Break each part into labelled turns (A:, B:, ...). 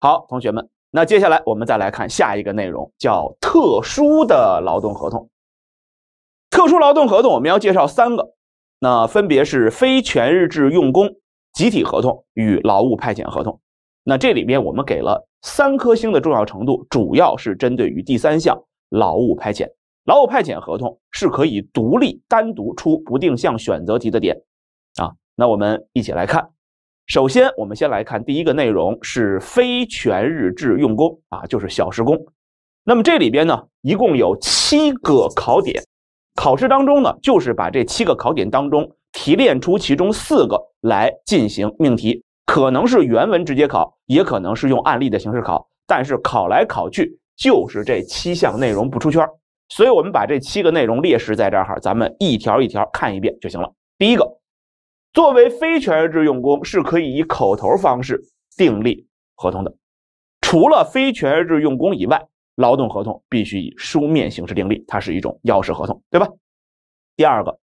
A: 好，同学们，那接下来我们再来看下一个内容，叫特殊的劳动合同。特殊劳动合同，我们要介绍三个，那分别是非全日制用工、集体合同与劳务派遣合同。那这里面我们给了三颗星的重要程度，主要是针对于第三项劳务派遣。劳务派遣合同是可以独立单独出不定向选择题的点啊。那我们一起来看。首先，我们先来看第一个内容，是非全日制用工啊，就是小时工。那么这里边呢，一共有七个考点，考试当中呢，就是把这七个考点当中提炼出其中四个来进行命题，可能是原文直接考，也可能是用案例的形式考，但是考来考去就是这七项内容不出圈。所以我们把这七个内容列示在这儿哈，咱们一条一条看一遍就行了。第一个。作为非全日制用工是可以以口头方式订立合同的，除了非全日制用工以外，劳动合同必须以书面形式订立，它是一种要式合同，对吧？第二个，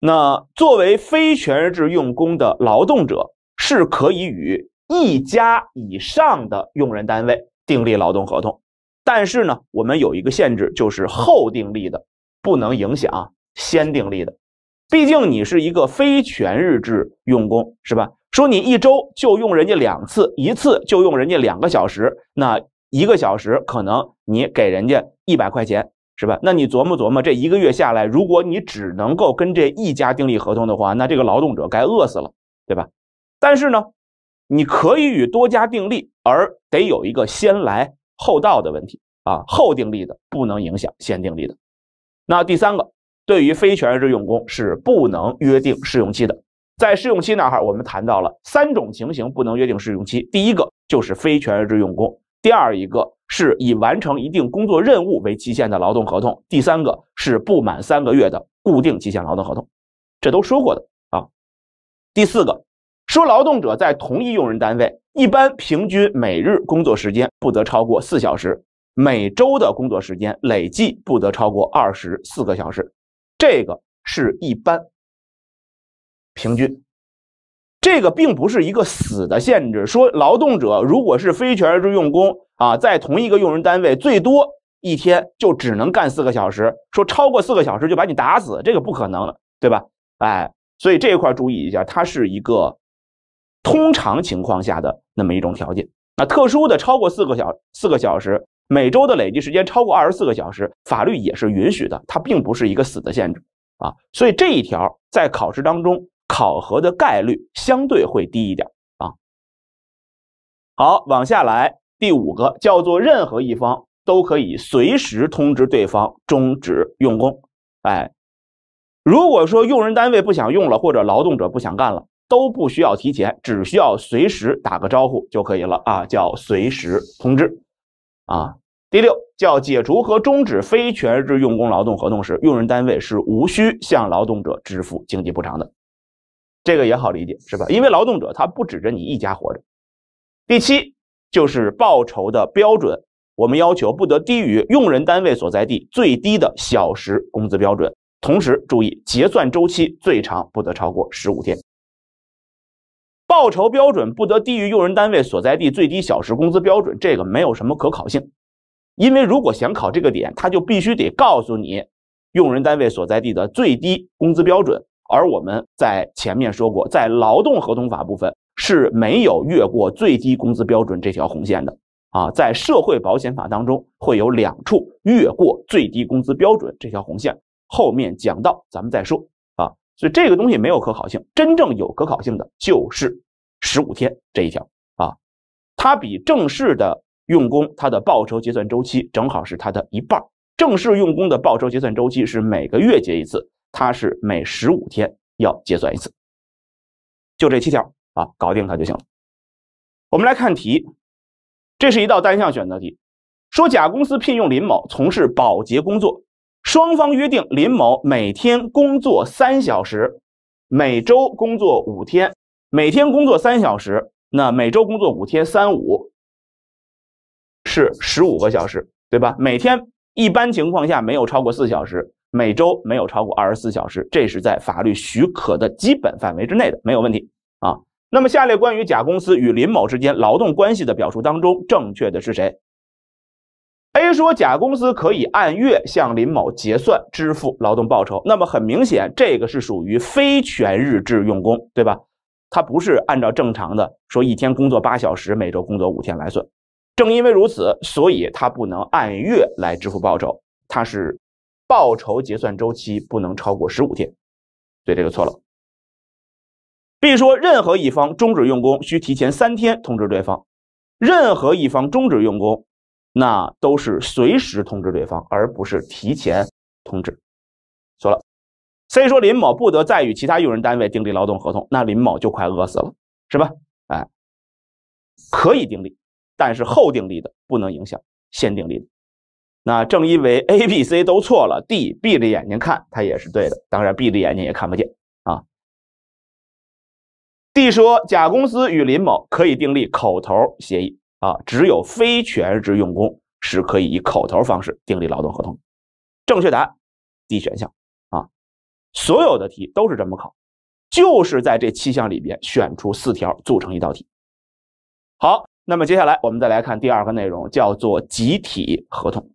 A: 那作为非全日制用工的劳动者是可以与一家以上的用人单位订立劳动合同，但是呢，我们有一个限制，就是后订立的不能影响先订立的。毕竟你是一个非全日制用工，是吧？说你一周就用人家两次，一次就用人家两个小时，那一个小时可能你给人家一百块钱，是吧？那你琢磨琢磨，这一个月下来，如果你只能够跟这一家订立合同的话，那这个劳动者该饿死了，对吧？但是呢，你可以与多家订立，而得有一个先来后到的问题啊，后订立的不能影响先订立的。那第三个。对于非全日制用工是不能约定试用期的。在试用期那哈，我们谈到了三种情形不能约定试用期：第一个就是非全日制用工；第二一个是以完成一定工作任务为期限的劳动合同；第三个是不满三个月的固定期限劳动合同。这都说过的啊。第四个说，劳动者在同一用人单位一般平均每日工作时间不得超过四小时，每周的工作时间累计不得超过二十四个小时。这个是一般平均，这个并不是一个死的限制，说劳动者如果是非全日制用工啊，在同一个用人单位最多一天就只能干四个小时，说超过四个小时就把你打死，这个不可能，对吧？哎，所以这一块注意一下，它是一个通常情况下的那么一种条件。那特殊的超过四个小四个小时每周的累计时间超过二十四个小时，法律也是允许的，它并不是一个死的限制啊。所以这一条在考试当中考核的概率相对会低一点啊。好，往下来第五个叫做任何一方都可以随时通知对方终止用工，哎，如果说用人单位不想用了或者劳动者不想干了。都不需要提前，只需要随时打个招呼就可以了啊，叫随时通知啊。第六，叫解除和终止非全日制用工劳动合同时，用人单位是无需向劳动者支付经济补偿的，这个也好理解是吧？因为劳动者他不指着你一家活着。第七，就是报酬的标准，我们要求不得低于用人单位所在地最低的小时工资标准，同时注意结算周期最长不得超过十五天。报酬标准不得低于用人单位所在地最低小时工资标准，这个没有什么可考性，因为如果想考这个点，他就必须得告诉你用人单位所在地的最低工资标准。而我们在前面说过，在劳动合同法部分是没有越过最低工资标准这条红线的啊，在社会保险法当中会有两处越过最低工资标准这条红线，后面讲到咱们再说。所以这个东西没有可考性，真正有可考性的就是十五天这一条啊。它比正式的用工，它的报酬结算周期正好是它的一半。正式用工的报酬结算周期是每个月结一次，它是每十五天要结算一次。就这七条啊，搞定它就行了。我们来看题，这是一道单项选择题，说甲公司聘用林某从事保洁工作。双方约定，林某每天工作三小时，每周工作五天，每天工作三小时。那每周工作五天，三五是十五个小时，对吧？每天一般情况下没有超过四小时，每周没有超过二十四小时，这是在法律许可的基本范围之内的，没有问题啊。那么，下列关于甲公司与林某之间劳动关系的表述当中，正确的是谁？A 说，甲公司可以按月向林某结算支付劳动报酬。那么很明显，这个是属于非全日制用工，对吧？他不是按照正常的说一天工作八小时，每周工作五天来算。正因为如此，所以他不能按月来支付报酬，他是报酬结算周期不能超过十五天。对这个错了。B 说，任何一方终止用工需提前三天通知对方，任何一方终止用工。那都是随时通知对方，而不是提前通知。说了，所以说林某不得再与其他用人单位订立劳动合同，那林某就快饿死了，是吧？哎，可以订立，但是后订立的不能影响先订立的。那正因为 A、B、C 都错了，D 闭着眼睛看他也是对的，当然闭着眼睛也看不见啊。D 说，甲公司与林某可以订立口头协议。啊，只有非全日制用工是可以以口头方式订立劳动合同，正确答案 D 选项啊。所有的题都是这么考，就是在这七项里边选出四条组成一道题。好，那么接下来我们再来看第二个内容，叫做集体合同。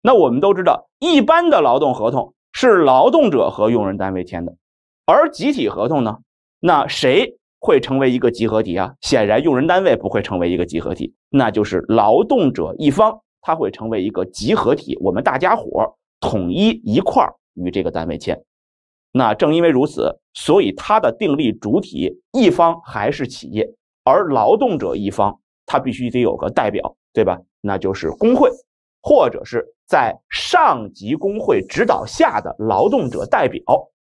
A: 那我们都知道，一般的劳动合同是劳动者和用人单位签的，而集体合同呢，那谁？会成为一个集合体啊！显然，用人单位不会成为一个集合体，那就是劳动者一方，他会成为一个集合体。我们大家伙统一一块儿与这个单位签。那正因为如此，所以它的订立主体一方还是企业，而劳动者一方他必须得有个代表，对吧？那就是工会，或者是在上级工会指导下的劳动者代表。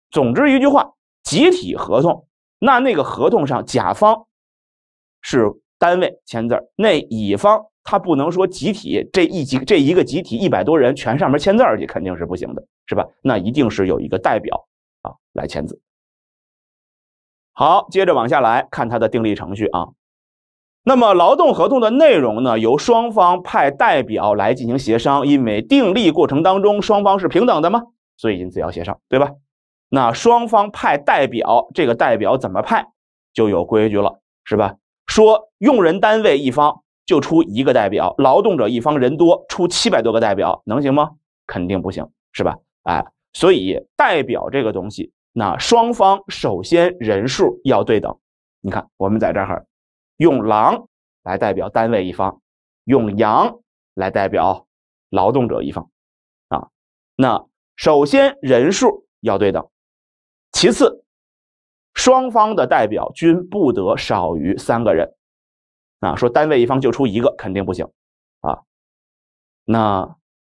A: 总之一句话，集体合同。那那个合同上，甲方是单位签字那乙方他不能说集体这一集这一个集体一百多人全上面签字去，肯定是不行的，是吧？那一定是有一个代表啊来签字。好，接着往下来看他的订立程序啊。那么劳动合同的内容呢，由双方派代表来进行协商，因为订立过程当中双方是平等的嘛，所以因此要协商，对吧？那双方派代表，这个代表怎么派就有规矩了，是吧？说用人单位一方就出一个代表，劳动者一方人多出七百多个代表，能行吗？肯定不行，是吧？哎，所以代表这个东西，那双方首先人数要对等。你看，我们在这儿用狼来代表单位一方，用羊来代表劳动者一方，啊，那首先人数要对等。其次，双方的代表均不得少于三个人。啊，说单位一方就出一个肯定不行啊。那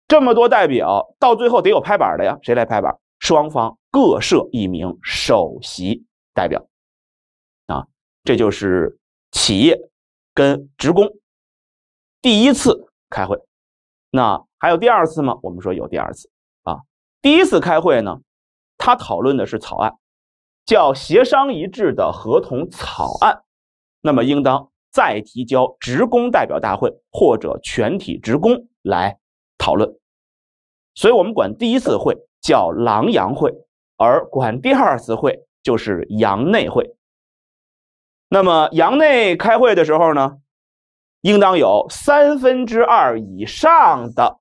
A: 这么多代表，到最后得有拍板的呀，谁来拍板？双方各设一名首席代表。啊，这就是
B: 企业跟职工第一次开会。那
A: 还有第二次吗？我们说有第二次啊。第一次开会呢？他讨论的是草案，叫协商一致的合同草案，那么应当再提交职工代表大会或者全体职工来讨论。所以我们管第一次会叫“狼羊会”，而管第二次会就是“羊内会”。那么羊内开会的时候呢，应当有三分之二以上的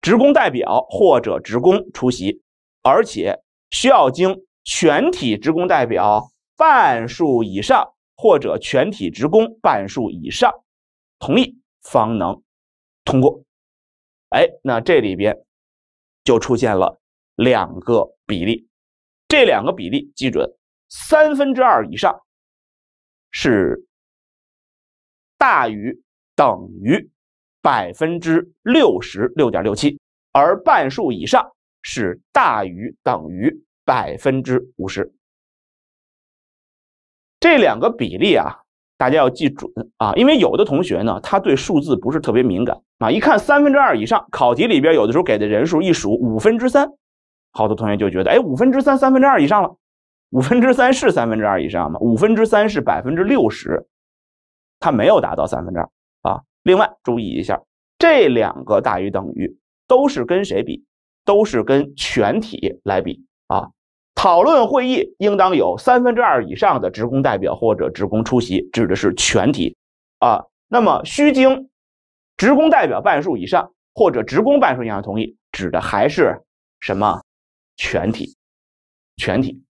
A: 职工代表或者职工出席，而且。需要经全体职工代表半数以上或者全体职工半数以上同意方能通过。
B: 哎，那这里边就出现了两个比例，这两个比例基准三分之二以上是
A: 大于等于百分之六十六点六七，而半数以上。是大于等于百分之五十，这两个比例啊，大家要记准啊，因为有的同学呢，他对数字不是特别敏感啊，一看三分之二以上，考题里边有的时候给的人数一数五分之三，好多同学就觉得，哎，五分之三三分之二以上了，五分之三是三分之二以上吗？五分之三是百分之六十，它没有达到三分之二啊。另外注意一下，这两个大于等于都是跟谁比？都是跟全体来比啊。讨论会议应当有三分之二以上的职工代表或者职工出席，指的是全体啊。那么需经职工代表半数以上或者职
B: 工半数以上同意，指的还是什么？全体，全体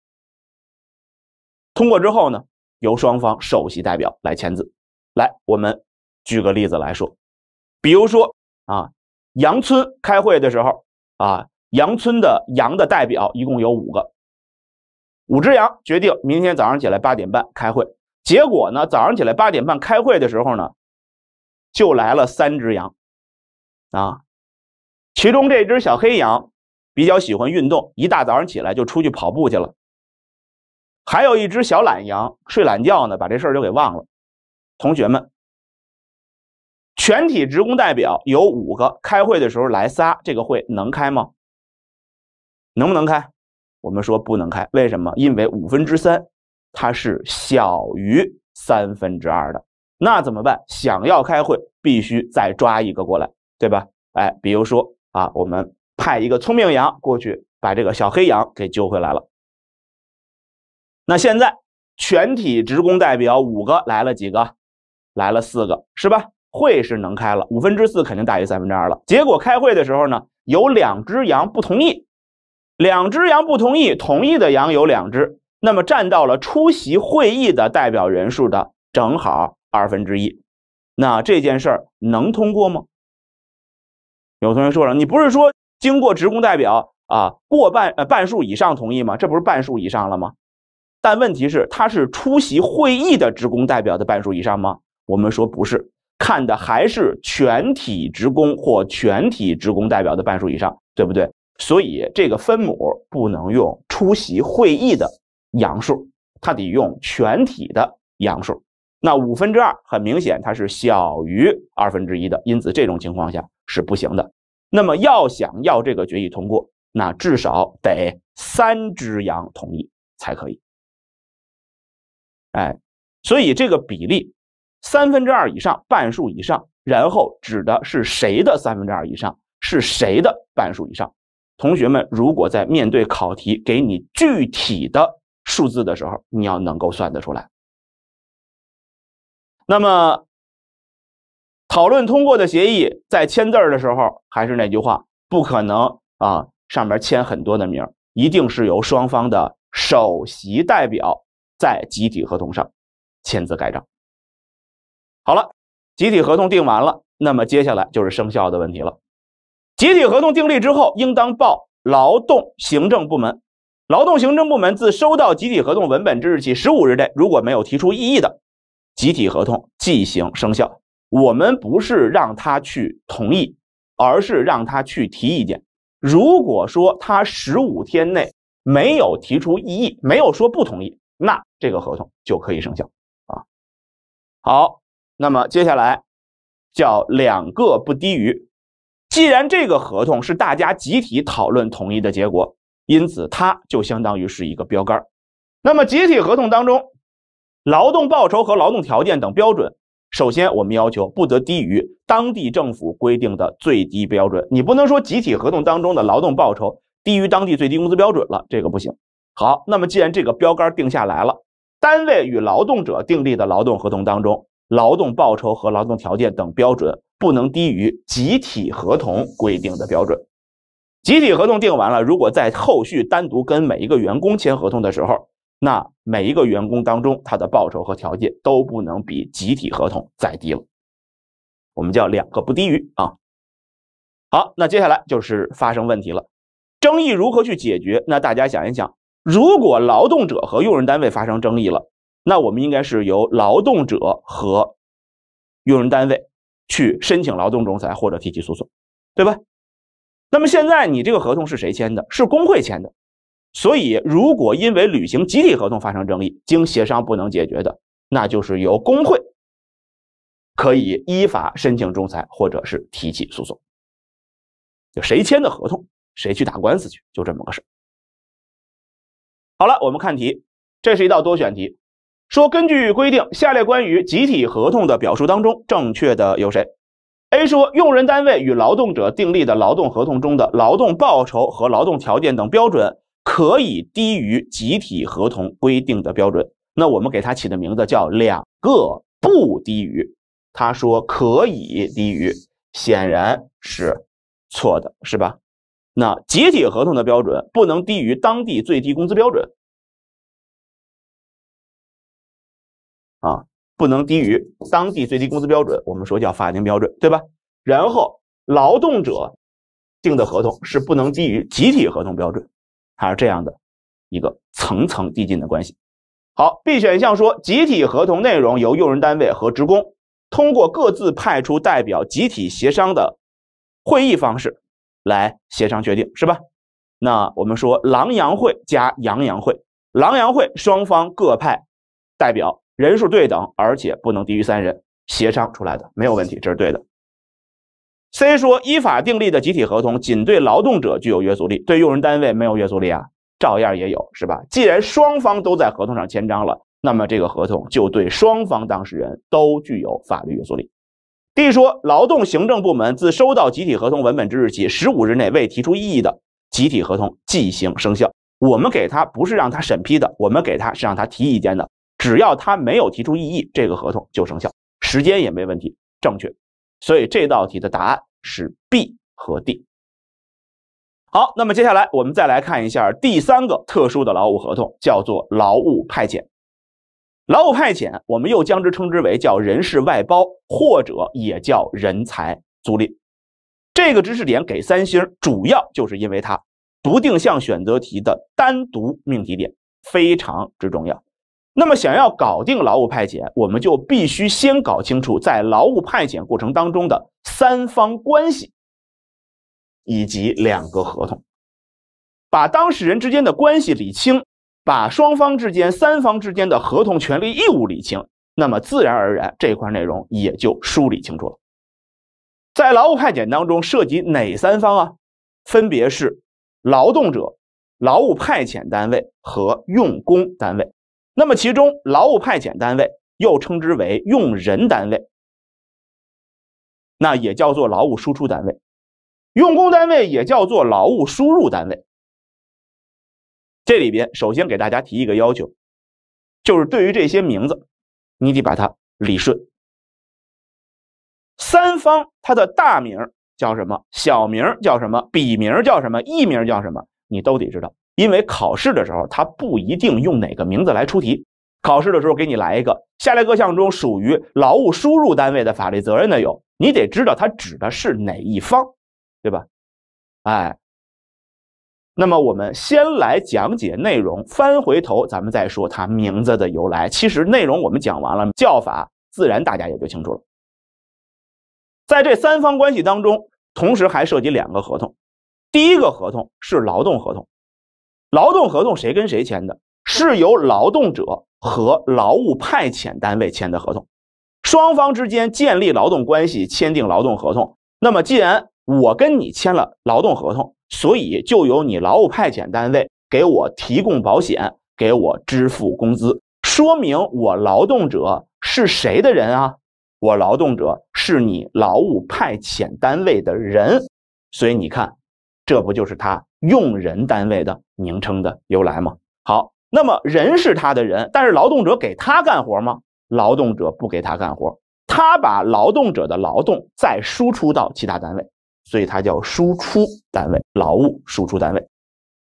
B: 通过之后呢，由双方首席代表来签字。
A: 来，我们举个例子来说，比如说啊，杨村开会的时候。啊，羊村的羊的代表一共有五个，五只羊决定明天早上起来八点半开会。结果呢，早上起来八点半开会的时候呢，就来了三只羊，啊，其中这只小黑羊比较喜欢运动，一大早上起来就出去跑步去了。还有一只小懒羊睡懒觉呢，把这事儿就给忘了。同学们。全体职工代表有五个，开会的时候来仨，这个会能开吗？能不能开？我们说不能开，为什么？因为五分之三，它是小于三分之二的。那怎么办？想要开会，必须再抓一个过来，对吧？哎，比如说啊，我们派一个聪明羊过去，把这个小黑羊给救回来了。那现在全体职工代表五个来了几个？来了四个，是吧？会是能开了，五分之四肯定大于三分之二了。结果开会的时候呢，有两只羊不同意，两只羊不同意，同意的羊有两只，那么占到了出席会议的代表人数的正好二分之一。那这件事儿能通过吗？有同学说了，你不是说经过职工代表啊过半呃半数以上同意吗？这不是半数以上了吗？但问题是，他是出席会议的职工代表的半数以上吗？我们说不是。看的还是全体职工或全体职工代表的半数以上，对不对？所以这个分母不能用出席会议的羊数，它得用全体的羊数。那五分之二很明显它是小于二分之一的，因此这种情况下是不行的。那么要想要这个决议通过，那至少得三只羊同意才可以。哎，所以这个比例。三分之二以上，半数以上，然后指的是谁的三分之二以上，是谁的半数以上？同学们，如果在面对考题给你具体的数字的时候，你要能够算得出来。那么，讨论通过的协议在签字的时候，还是那句话，不可能啊，上面签很多的名，一定是由双方的首席代表在集体合同上签字盖章。好了，集体合同定完了，那么接下来就是生效的问题了。集体合同订立之后，应当报劳动行政部门。劳动行政部门自收到集体合同文本之日起十五日内，如果没有提出异议的，集体合同即行生效。我们不是让他去同意，而是让他去提意见。如果说他十五天内没有提出异议，没有说不同意，那这个合同就可以生效啊。好。那么接下来叫两个不低于，既然这个合同是大家集体讨论同意的结果，因此它就相当于是一个标杆那么集体合同当中，劳动报酬和劳动条件等标准，首先我们要求不得低于当地政府规定的最低标准。你不能说集体合同当中的劳动报酬低于当地最低工资标准了，这个不行。好，那么既然这个标杆定下来了，单位与劳动者订立的劳动合同当中。劳动报酬和劳动条件等标准不能低于集体合同规定的标准。集体合同定完了，如果在后续单独跟每一个员工签合同的时候，那每一个员工当中他的报酬和条件都不能比集体合同再低了。我们叫两个不低于啊。好，那接下来就是发生问题了，争议如何去解决？那大家想一想，如果劳动者和用人单位发生争议了。那我们应该是由劳动者和用人单位去申请劳动仲裁或者提起诉讼，对吧？那么现在你这个合同是谁签的？是工会签的，所以如果因为履行集体合同发生争议，经协商不能解决的，那就是由工会可以依法申请仲裁或者是提起诉讼。就谁签的合同，谁去打官司去，就这么个事好了，我们看题，这是一道多选题。说根据规定，下列关于集体合同的表述当中正确的有谁？A 说，用人单位与劳动者订立的劳动合同中的劳动报酬和劳动条件等标准可以低于集体合同规定的标准。那我们给它起的名字叫两个不低于。他说可以低于，显然是错的，是吧？那集体合同的标准不能低于当地最低工资标准。
B: 啊，不能低于
A: 当地最低工资标准，我们说叫法定标准，对吧？然后劳动者定的合同是不能低于集体合同标准，它是这样的一个层层递进的关系。好，B 选项说集体合同内容由用人单位和职工通过各自派出代表集体协商的会议方式来协商确定，是吧？那我们说狼羊会加羊羊会，狼羊会双方各派代表。人数对等，而且不能低于三人，协商出来的没有问题，这是对的。C 说，依法订立的集体合同仅对劳动者具有约束力，对用人单位没有约束力啊？照样也有，是吧？既然双方都在合同上签章了，那么这个合同就对双方当事人都具有法律约束力。D 说，劳动行政部门自收到集体合同文本之日起十五日内未提出异议的，集体合同即行生效。我们给他不是让他审批的，我们给他是让他提意见的。只要他没有提出异议，这个合同就生效，时间也没问题，正确。所以这道题的答案是 B 和 D。好，那么接下来我们再来看一下第三个特殊的劳务合同，叫做劳务派遣。劳务派遣，我们又将之称之为叫人事外包，或者也叫人才租赁。这个知识点给三星，主要就是因为它不定向选择题的单独命题点非常之重要。那么，想要搞定劳务派遣，我们就必须先搞清楚在劳务派遣过程当中的三方关系以及两个合同，把当事人之间的关系理清，把双方之间、三方之间的合同权利义务理清，那么自然而然这块内容也就梳理清楚了。在劳务派遣当中涉及哪三方啊？分别是劳动者、劳务派遣单位和用工单位。那么，其中劳务派遣单位又称之为用人单位，那也叫做劳务输出单位；用工单位也叫做劳务输入单位。这里边，首先给大家提一个要求，就是对于这些名字，你得把它理顺。三方它的大名叫什么？小名叫什么？笔名叫什么？艺名叫什么？你都得知道。因为考试的时候，它不一定用哪个名字来出题。考试的时候给你来一个，下列各项中属于劳务输入单位的法律责任的有，你得知道它指的是哪一方，对吧？哎，那么我们先来讲解内容，翻回头咱们再说它名字的由来。其实内容我们讲完了，叫法自然大家也就清楚了。在这三方关系当中，同时还涉及两个合同，第一个合同是劳动合同。劳动合同谁跟谁签的？是由劳动者和劳务派遣单位签的合同，双方之间建立劳动关系，签订劳动合同。那么，既然我跟你签了劳动合同，所以就由你劳务派遣单位给我提供保险，给我支付工资。说明我劳动者是谁的人啊？我劳动者是你劳务派遣单位的人，所以你看，这不就是他用人单位的？名称的由来吗？好，那么人是他的人，但是劳动者给他干活吗？劳动者不给他干活，他把劳动者的劳动再输出到其他单位，所以它叫输出单位，劳务输出单位。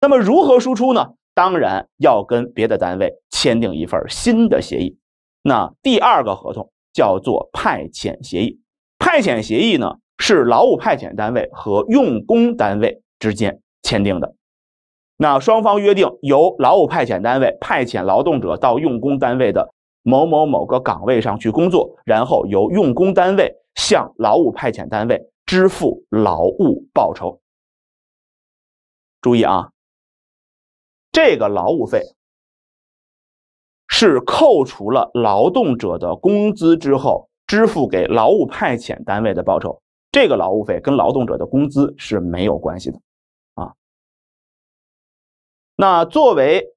A: 那么如何输出呢？当然要跟别的单位签订一份新的协议。那第二个合同叫做派遣协议，派遣协议呢是劳务派遣单位和用工单位之间签订的。那双方约定，由劳务派遣单位派遣劳动者到用工单位的某某某个岗位上去工作，然后由用工单位向劳务派遣单位支付劳务报酬。
B: 注意啊，这个劳务费
A: 是扣除了劳动者的工资之后支付给劳务派遣单位的报酬。这个劳务费跟劳动者的工资是没
B: 有关系的。那作为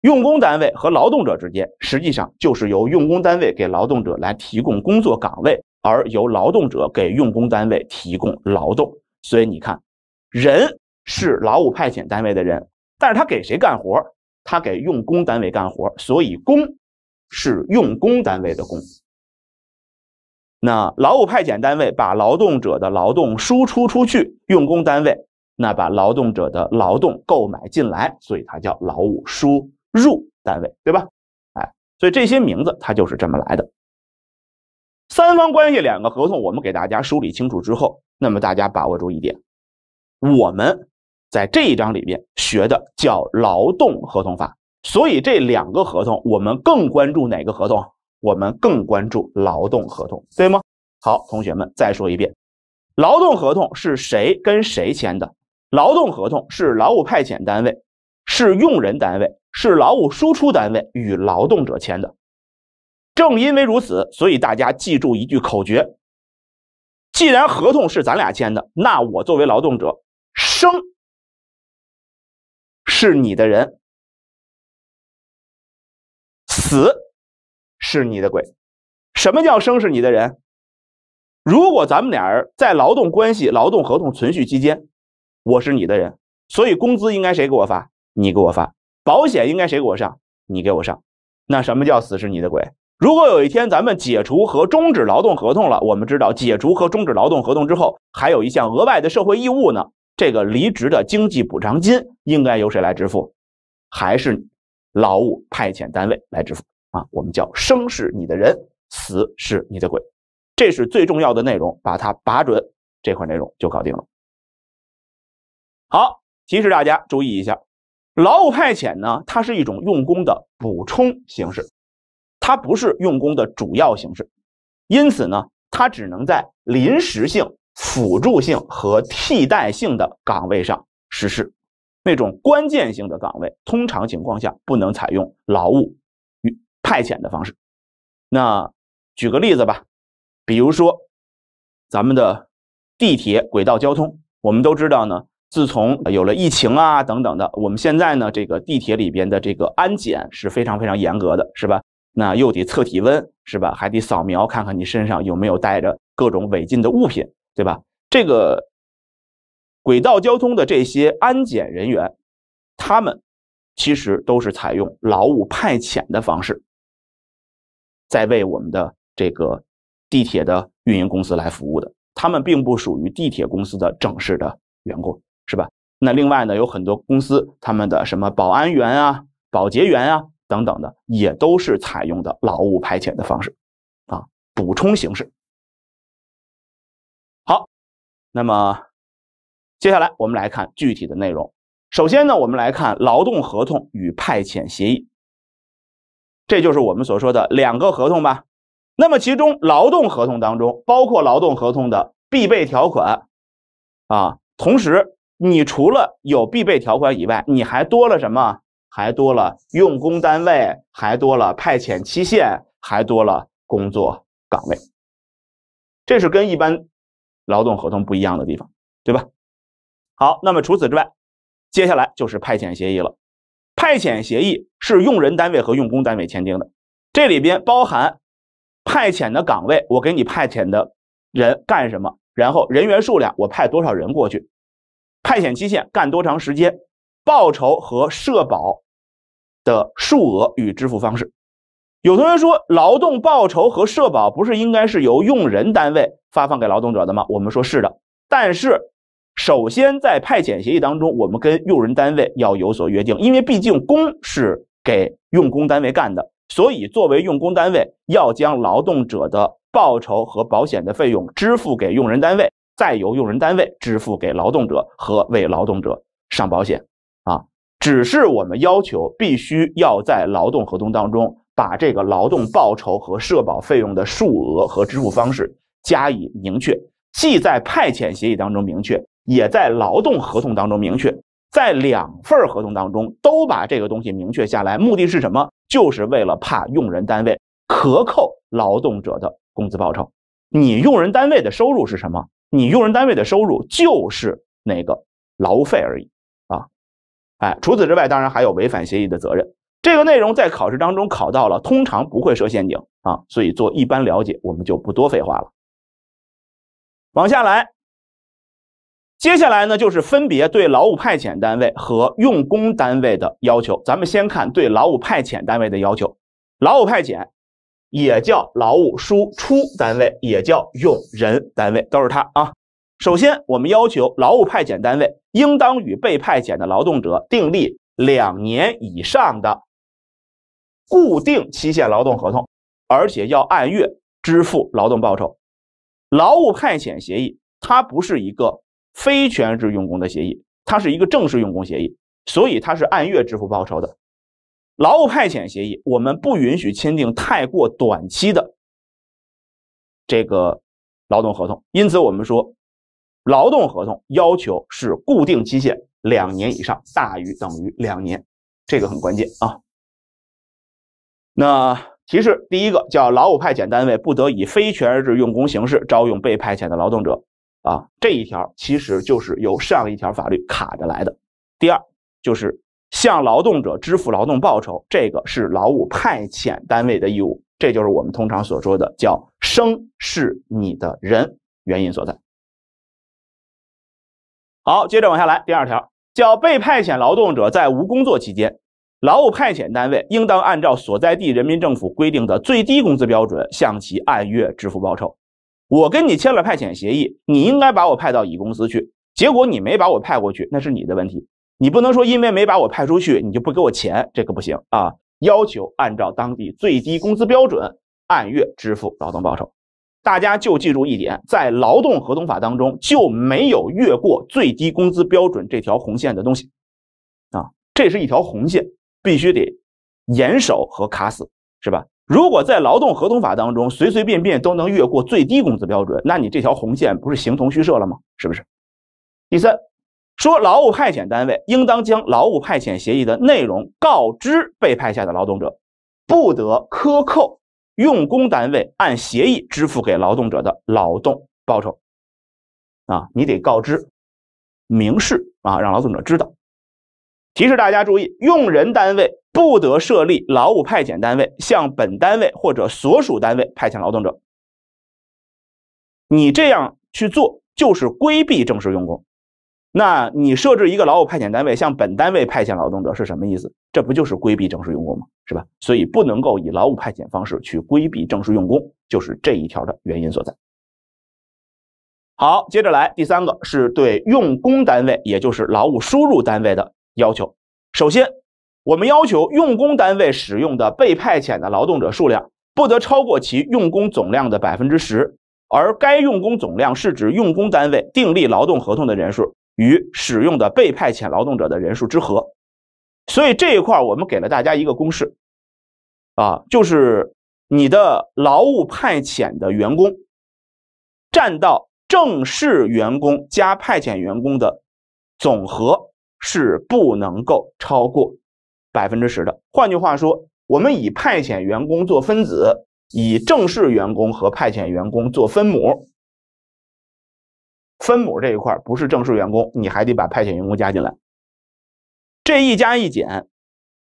A: 用工单位和劳动者之间，实际上就是由用工单位给劳动者来提供工作岗位，而由劳动者给用工单位提供劳动。所以你看，人是劳务派遣单位的人，但是他给谁干活？他给用工单位干活。所以工是用工单位的工。那劳务派遣单位把劳动者的劳动输出出去，用工单位。那把劳动者的劳动购买进来，所以它叫劳务输入单位，对吧？哎，所以这些名字它就是这么来的。三方关系，两个合同，我们给大家梳理清楚之后，那么大家把握住一点：我们在这一章里面学的叫劳动合同法，所以这两个合同我们更关注哪个合同？我们更关注劳动合同，对吗？好，同学们再说一遍：劳动合同是谁跟谁签的？劳动合同是劳务派遣单位、是用人单位、是劳务输出单位与劳动者签的。正因为如此，所以大家记住一句口诀：既然合同是咱俩签的，那我作为劳动者，生是你的人，
B: 死是你的鬼。
A: 什么叫生是你的人？如果咱们俩人在劳动关系、劳动合同存续期间。我是你的人，所以工资应该谁给我发？你给我发。保险应该谁给我上？你给我上。那什么叫死是你的鬼？如果有一天咱们解除和终止劳动合同了，我们知道解除和终止劳动合同之后，还有一项额外的社会义务呢，这个离职的经济补偿金应该由谁来支付？还是劳务派遣单位来支付？啊，我们叫生是你的人，死是你的鬼，这是最重要的内容，把它把准这块内容就搞定了。好，提示大家注意一下，劳务派遣呢，它是一种用工的补充形式，它不是用工的主要形式，因此呢，它只能在临时性、辅助性和替代性的岗位上实施。那种关键性的岗位，通常情况下不能采用劳务派遣的方式。那举个例子吧，比如说咱们的地铁轨道交通，我们都知道呢。自从有了疫情啊等等的，我们现在呢，这个地铁里边的这个安检是非常非常严格的，是吧？那又得测体温，是吧？还得扫描看看你身上有没有带着各种违禁的物品，对吧？这个轨道交通的这些安检人员，他们其实都是采用劳务派遣的方式，在为我们的这个地铁的运营公司来服务的，他们并不属于地铁公司的正式的员工。是吧？那另外呢，有很多公司他们的什么保安员啊、保洁员啊等等的，也都是采用的劳务派遣的方式
B: 啊，补充形式。好，那么
A: 接下来我们来看具体的内容。首先呢，我们来看劳动合同与派遣协议，这就是我们所说的两个合同吧。那么其中劳动合同当中包括劳动合同的必备条款啊，同时。你除了有必备条款以外，你还多了什么？还多了用工单位，还多了派遣期限，还多了工作岗位。这是跟一般劳动合同不一样的地方，对吧？好，那么除此之外，接下来就是派遣协议了。派遣协议是用人单位和用工单位签订的，这里边包含派遣的岗位，我给你派遣的人干什么，然后人员数量，我派多少人过去。派遣期限干多长时间，报酬和社保的数额与支付方式。有同学说，劳动报酬和社保不是应该是由用人单位发放给劳动者的吗？我们说是的，但是首先在派遣协议当中，我们跟用人单位要有所约定，因为毕竟工是给用工单位干的，所以作为用工单位要将劳动者的报酬和保险的费用支付给用人单位。再由用人单位支付给劳动者和为劳动者上保险啊，只是我们要求必须要在劳动合同当中把这个劳动报酬和社保费用的数额和支付方式加以明确，既在派遣协议当中明确，也在劳动合同当中明确，在两份合同当中都把这个东西明确下来。目的是什么？就是为了怕用人单位克扣劳动者的工资报酬。你用人单位的收入是什么？你用人单位的收入就是那个劳务费而已啊，哎，除此之外，当然还有违反协议的责任。这个内容在考试当中考到了，通常不会设陷阱啊，所以做一般了解，我们就不多废话了。往下来，接下来呢，就是分别对劳务派遣单位和用工单位的要求。咱们先看对劳务派遣单位的要求，劳务派遣。也叫劳务输出单位，也叫用人单位，都是它啊。首先，我们要求劳务派遣单位应当与被派遣的劳动者订立两年以上的固定期限劳动合同，而且要按月支付劳动报酬。劳务派遣协议它不是一个非全日制用工的协议，它是一个正式用工协议，所以它是按月支付报酬的。劳务派遣协议，我们不允许签订太过短期的这个劳动合同，因此我们说劳动合同要求是固定期限两年以上，大于等于两年，这个很关键啊。那提示第一个叫劳务派遣单位不得以非全日制用工形式招用被派遣的劳动者啊，这一条其实就是由上一条法律卡着来的。第二就是。向劳动者支付劳动报酬，这个是劳务派遣单位的义务，这就是我们通常所说的叫生是你的人原因所在。好，接着往下来，第二条叫被派遣劳动者在无工作期间，劳务派遣单位应当按照所在地人民政府规定的最低工资标准向其按月支付报酬。我跟你签了派遣协议，你应该把我派到乙公司去，结果你没把我派过去，那是你的问题。你不能说因为没把我派出去，你就不给我钱，这个不行啊！要求按照当地最低工资标准按月支付劳动报酬。大家就记住一点，在劳动合同法当中就没有越过最低工资标准这条红线的东西啊！这是一条红线，必须得严守和卡死，是吧？如果在劳动合同法当中随随便便都能越过最低工资标准，那你这条红线不是形同虚设了吗？是不是？第三。说，劳务派遣单位应当将劳务派遣协议的内容告知被派下的劳动者，不得克扣用工单位按协议支付给劳动者的劳动报酬。啊，你得告知，明示啊，让劳动者知道。提示大家注意，用人单位不得设立劳务派遣单位向本单位或者所属单位派遣劳动者。你这样去做，就是规避正式用工。那你设置一个劳务派遣单位向本单位派遣劳动者是什么意思？这不就是规避正式用工吗？是吧？所以不能够以劳务派遣方式去规避正式用工，就是这一条的原因所在。好，接着来第三个是对用工单位，也就是劳务输入单位的要求。首先，我们要求用工单位使用的被派遣的劳动者数量不得超过其用工总量的百分之十，而该用工总量是指用工单位订立劳动合同的人数。与使用的被派遣劳动者的人数之和，所以这一块我们给了大家一个公式，啊，就是你的劳务派遣的员工占到正式员工加派遣员工的总和是不能够超过百分之十的。换句话说，我们以派遣员工做分子，以正式员工和派遣员工做分母。分母这一块不是正式员工，你还得把派遣员工加进来。这一加一减，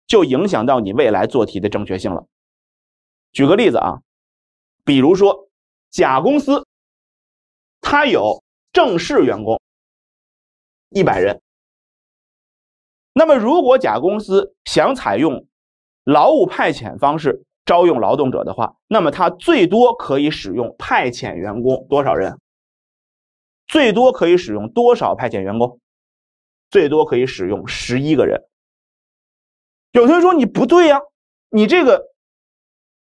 A: 就影响到你未来做题的正确性了。举个例子啊，比如
B: 说甲公司，它有正式员工
A: 一百人。那么如果甲公司想采用劳务派遣方式招用劳动者的话，那么它最多可以使用派遣员工多少人？最多可以使用多少派遣员工？最多可以使用十一个人。有同学说你不对呀，你这个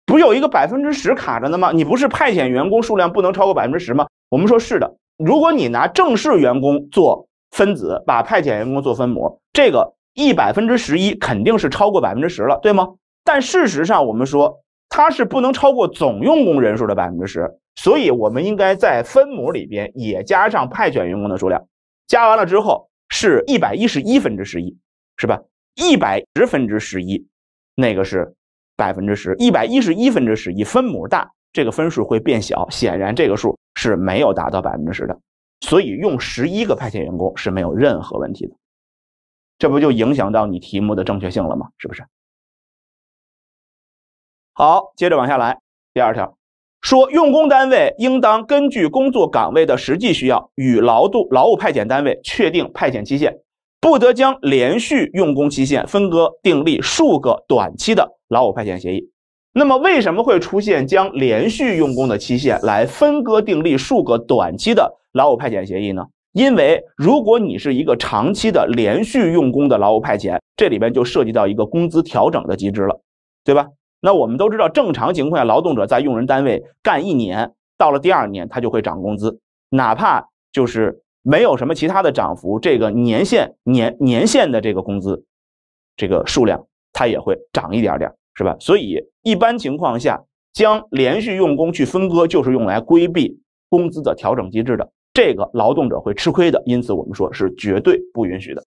A: 不有一个百分之十卡着呢吗？你不是派遣员工数量不能超过百分之十吗？我们说是的。如果你拿正式员工做分子，把派遣员工做分母，这个一百分之十一肯定是超过百分之十了，对吗？但事实上，我们说它是不能超过总用工人数的百分之十。所以，我们应该在分母里边也加上派遣员工的数量，加完了之后是111分之11，是吧？110分之11，那个是百分之十，111分之11，分母大，这个分数会变小，显然这个数是没有达到百分之十的，所以用十一个派遣员工是没有任何问题的，这不就影响到你题目的正确性了吗？是不是？好，接着往下来第二条。说用工单位应当根据工作岗位的实际需要与劳动劳务派遣单位确定派遣期限，不得将连续用工期限分割订立数个短期的劳务派遣协议。那么，为什么会出现将连续用工的期限来分割订立数个短期的劳务派遣协议呢？因为如果你是一个长期的连续用工的劳务派遣，这里边就涉及到一个工资调整的机制了，对吧？那我们都知道，正常情况下，劳动者在用人单位干一年，到了第二年，他就会涨工资，哪怕就是没有什么其他的涨幅，这个年限年年限的这个工资，这个数量，它也会涨一点点，是吧？所以，一般情况下，将连续用工去分割，就是用来规避工资的调整机制的，这个劳动者会吃亏的，因此我们说是绝对不允许的。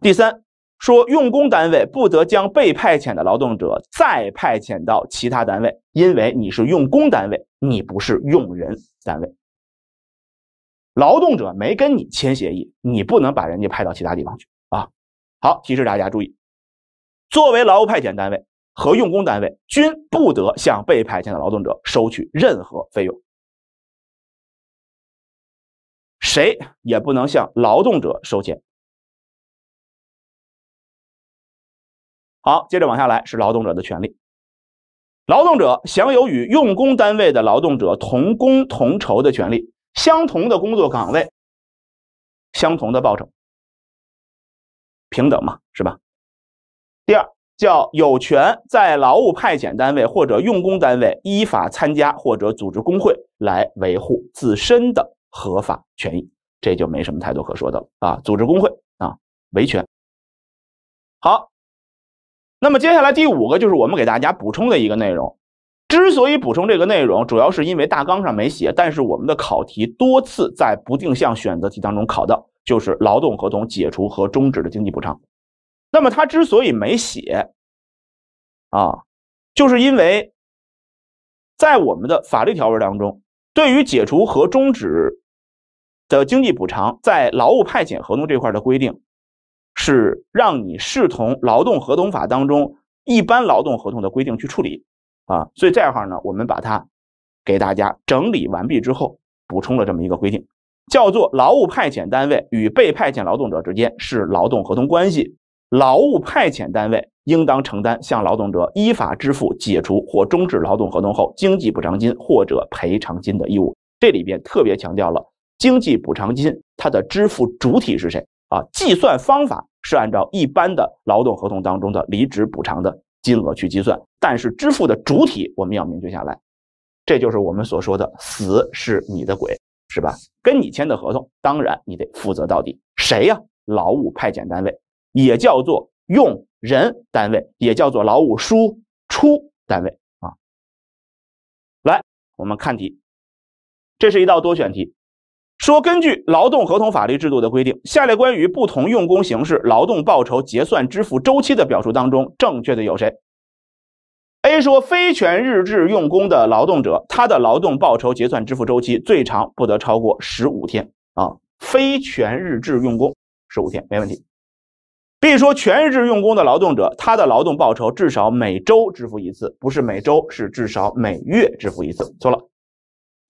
A: 第三。说用工单位不得将被派遣的劳动者再派遣到其他单位，因为你是用工单位，你不是用人单位。劳动者没跟你签协议，你不能把人家派到其他地方去啊！好，提示大家注意，作为劳务派遣单位和用工单位均不得向被派遣的劳动者收取任何费用，谁也不
B: 能向劳动者收钱。
A: 好，接着往下来是劳动者的权利。劳动者享有与用工单位的劳动者同工同酬的权利，相同的工作岗位，相同的报酬，平等嘛，是吧？第二，叫有权在劳务派遣单位或者用工单位依法参加或者组织工会，来维护自身的合法权益。这就没什么太多可说的了啊！组织工会啊，维权。好。那么接下来第五个就是我们给大家补充的一个内容。之所以补充这个内容，主要是因为大纲上没写，但是我们的考题多次在不定向选择题当中考到，就是劳动合同解除和终止的经济补偿。那么它之所以没写，啊，就是因为，在我们的法律条文当中，对于解除和终止的经济补偿，在劳务派遣合同这块的规定。是让你视同劳动合同法当中一般劳动合同的规定去处理啊，所以这块呢，我们把它给大家整理完毕之后，补充了这么一个规定，叫做劳务派遣单位与被派遣劳动者之间是劳动合同关系，劳务派遣单位应当承担向劳动者依法支付解除或终止劳动合同后经济补偿金或者赔偿金的义务。这里边特别强调了经济补偿金它的支付主体是谁。啊，计算方法是按照一般的劳动合同当中的离职补偿的金额去计算，但是支付的主体我们要明确下来，这就是我们所说的“死是你的鬼”是吧？跟你签的合同，当然你得负责到底，谁呀？劳务派遣单位，也叫做用人单位，也叫做劳务输出单位啊。来，我们看题，这是一道多选题。说根据劳动合同法律制度的规定，下列关于不同用工形式劳动报酬结算支付周期的表述当中，正确的有谁？A 说非全日制用工的劳动者，他的劳动报酬结算支付周期最长不得超过十五天。啊，非全日制用工十五天没问题。B 说全日制用工的劳动者，他的劳动报酬至少每周支付一次，不是每周，是至少每月支付一次。错了。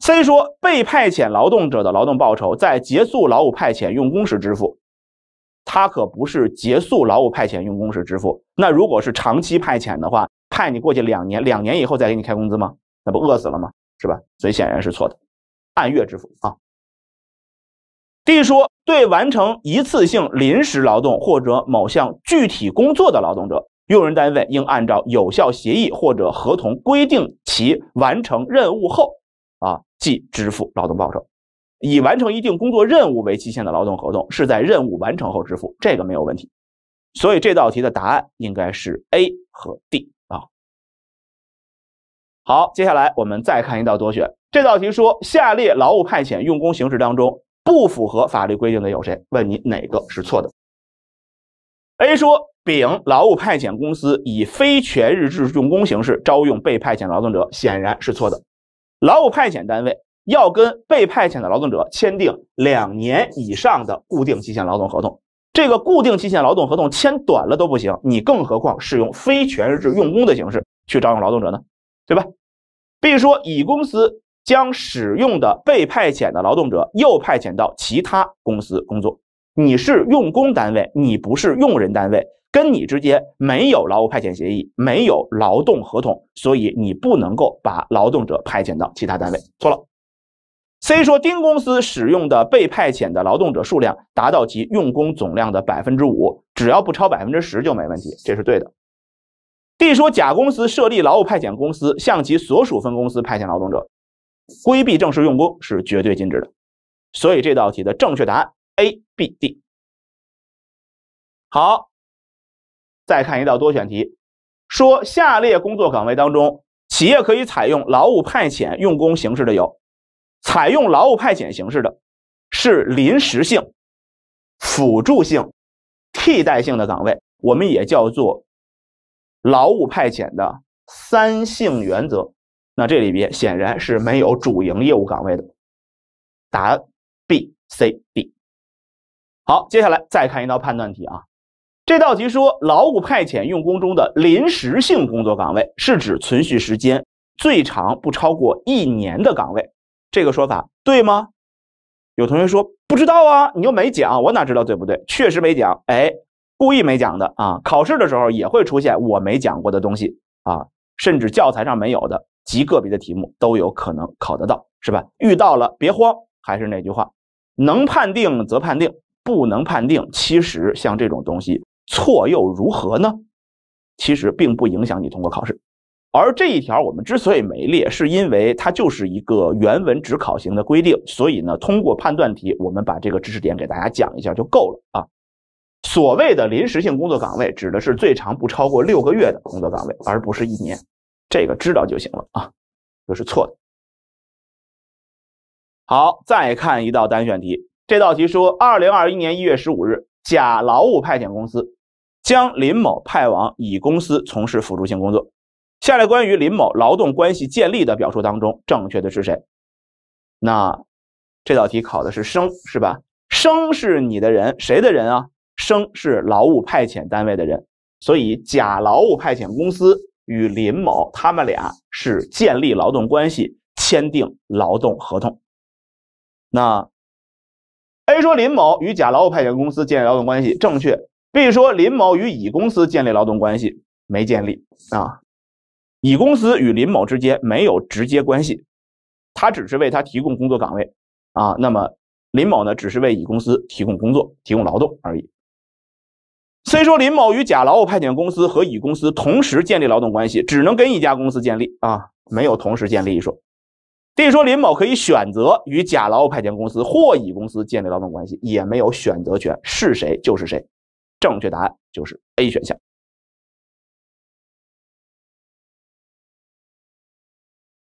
A: C 说，被派遣劳动者的劳动报酬在结束劳务派遣用工时支付，他可不是结束劳务派遣用工时支付。那如果是长期派遣的话，派你过去两年，两年以后再给你开工资吗？那不饿死了吗？是吧？所以显然是错的，按月支付啊。D 说，对完成一次性临时劳动或者某项具体工作的劳动者，用人单位应按照有效协议或者合同规定，其完成任务后。啊，即支付劳动报酬，以完成一定工作任务为期限的劳动合同是在任务完成后支付，这个没有问题。所以这道题的答案应该是 A 和 D 啊。好，接下来我们再看一道多选。这道题说，下列劳务派遣用工形式当中不符合法律规定的有谁？问你哪个是错的？A 说，丙劳务派遣公司以非全日制用工形式招用被派遣劳动者，显然是错的。劳务派遣单位要跟被派遣的劳动者签订两年以上的固定期限劳动合同，这个固定期限劳动合同签短了都不行，你更何况使用非全日制用工的形式去招用劳动者呢？对吧？比如说，乙公司将使用的被派遣的劳动者又派遣到其他公司工作，你是用工单位，你不是用人单位。跟你之间没有劳务派遣协议，没有劳动合同，所以你不能够把劳动者派遣到其他单位。错了。C 说丁公司使用的被派遣的劳动者数量达到其用工总量的百分之五，只要不超百分之十就没问题，这是对的。D 说甲公司设立劳务派遣公司向其所属分公司派遣劳动者，规避正式用工是绝对禁止的，所以这道题的正确答案
B: A、B、D。好。再看一道多选
A: 题，说下列工作岗位当中，企业可以采用劳务派遣用工形式的有，采用劳务派遣形式的是临时性、辅助性、替代性的岗位，我们也叫做劳务派遣的三性原则。那这里边显然是没有主营业务岗位的，答案 B、C、D。好，接下来再看一道判断题啊。这道题说，劳务派遣用工中的临时性工作岗位是指存续时间最长不超过一年的岗位，这个说法对吗？有同学说不知道啊，你又没讲，我哪知道对不对？确实没讲，哎，故意没讲的啊。考试的时候也会出现我没讲过的东西啊，甚至教材上没有的极个别的题目都有可能考得到，是吧？遇到了别慌，还是那句话，能判定则判定，不能判定，其实像这种东西。错又如何呢？其实并不影响你通过考试。而这一条我们之所以没列，是因为它就是一个原文直考型的规定。所以呢，通过判断题，我们把这个知识点给大家讲一下就够了啊。所谓的临时性工作岗位，指的是最长不超过六个月的工作岗位，而不是一年。这个知道就行了啊，这是错的。好，再看一道单选题。这道题说，二零二一年一月十五日，甲劳务派遣公司。将林某派往乙公司从事辅助性工作。下列关于林某劳动关系建立的表述当中，正确的是谁？那这道题考的是生是吧？生是你的人，谁的人啊？生是劳务派遣单位的人，所以甲劳务派遣公司与林某他们俩是建立劳动关系，签订劳动合同。那 A 说林某与甲劳务派遣公司建立劳动关系，正确。B 说林某与乙公司建立劳动关系没建立啊，乙公司与林某之间没有直接关系，他只是为他提供工作岗位啊。那么林某呢，只是为乙公司提供工作、提供劳动而已。C 说林某与甲劳务派遣公司和乙公司同时建立劳动关系，只能跟一家公司建立啊，没有同时建立一说。D 说林某可以选择与甲劳务派遣公司或乙公司建立劳动关系，也没有选择权，是谁就是谁。正确答案就是 A 选项。